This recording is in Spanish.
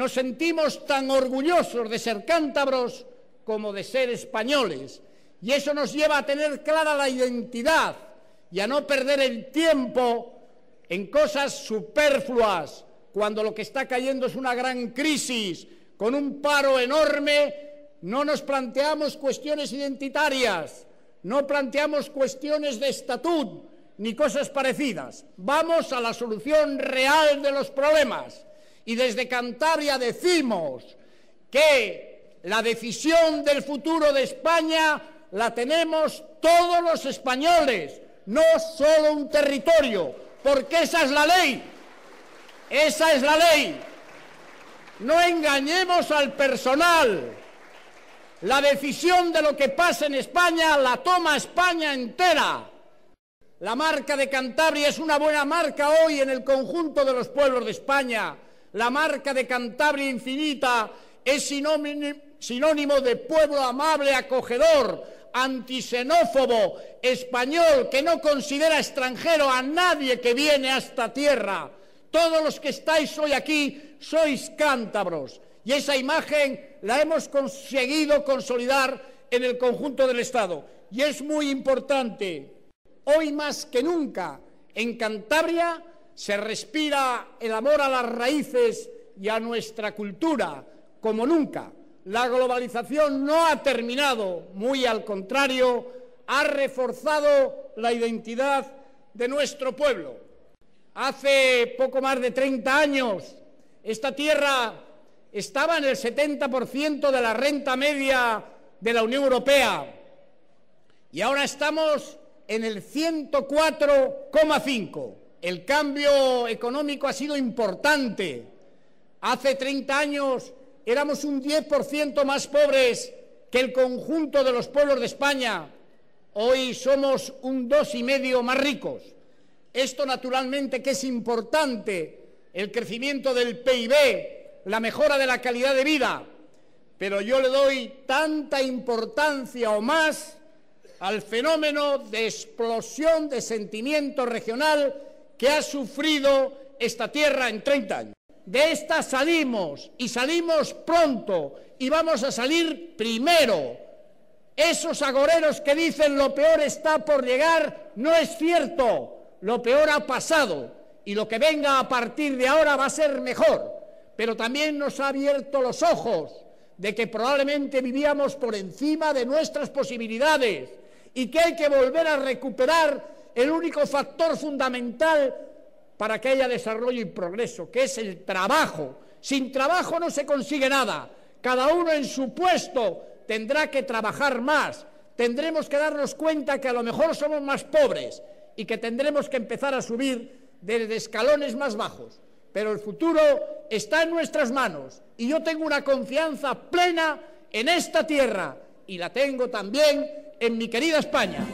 Nos sentimos tan orgullosos de ser cántabros como de ser españoles. Y eso nos lleva a tener clara la identidad y a no perder el tiempo en cosas superfluas, cuando lo que está cayendo es una gran crisis, con un paro enorme, no nos planteamos cuestiones identitarias, no planteamos cuestiones de estatut ni cosas parecidas. Vamos a la solución real de los problemas. Y desde Cantabria decimos que la decisión del futuro de España la tenemos todos los españoles, no solo un territorio, porque esa es la ley, esa es la ley. No engañemos al personal. La decisión de lo que pasa en España la toma España entera. La marca de Cantabria es una buena marca hoy en el conjunto de los pueblos de España. La marca de Cantabria infinita es sinónimo de pueblo amable, acogedor, antisenófobo, español, que no considera extranjero a nadie que viene a esta tierra. Todos los que estáis hoy aquí sois cántabros y esa imagen la hemos conseguido consolidar en el conjunto del Estado. Y es muy importante, hoy más que nunca, en Cantabria se respira el amor a las raíces y a nuestra cultura como nunca. La globalización no ha terminado, muy al contrario, ha reforzado la identidad de nuestro pueblo. Hace poco más de 30 años, esta tierra estaba en el 70% de la renta media de la Unión Europea y ahora estamos en el 104,5%. El cambio económico ha sido importante. Hace 30 años éramos un 10% más pobres que el conjunto de los pueblos de España. Hoy somos un dos y medio más ricos. Esto naturalmente que es importante, el crecimiento del PIB, la mejora de la calidad de vida, pero yo le doy tanta importancia o más al fenómeno de explosión de sentimiento regional que ha sufrido esta tierra en 30 años. De esta salimos y salimos pronto y vamos a salir primero. Esos agoreros que dicen lo peor está por llegar, no es cierto. Lo peor ha pasado y lo que venga a partir de ahora va a ser mejor. Pero también nos ha abierto los ojos de que probablemente vivíamos por encima de nuestras posibilidades y que hay que volver a recuperar el único factor fundamental para que haya desarrollo y progreso, que es el trabajo. Sin trabajo no se consigue nada. Cada uno en su puesto tendrá que trabajar más. Tendremos que darnos cuenta que a lo mejor somos más pobres y que tendremos que empezar a subir desde escalones más bajos. Pero el futuro está en nuestras manos y yo tengo una confianza plena en esta tierra y la tengo también en mi querida España.